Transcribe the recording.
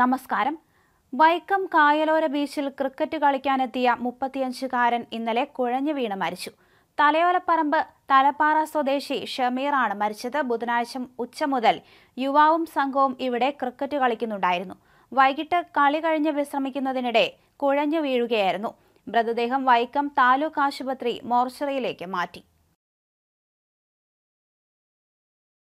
നമസ്കാരം വൈക്കം കായലോര ബീച്ചിൽ ക്രിക്കറ്റ് കളിക്കാനെത്തിയ മുപ്പത്തിയഞ്ചുകാരൻ ഇന്നലെ കുഴഞ്ഞു വീണ് മരിച്ചു തലയോലപ്പറമ്പ് തലപ്പാറ സ്വദേശി ഷമീറാണ് മരിച്ചത് ബുധനാഴ്ച ഉച്ച മുതൽ യുവാവും സംഘവും ഇവിടെ ക്രിക്കറ്റ് കളിക്കുന്നുണ്ടായിരുന്നു വൈകിട്ട് കളി കഴിഞ്ഞ് വിശ്രമിക്കുന്നതിനിടെ കുഴഞ്ഞു വീഴുകയായിരുന്നു മൃതദേഹം വൈക്കം താലൂക്ക് ആശുപത്രി മോർച്ചറിയിലേക്ക് മാറ്റി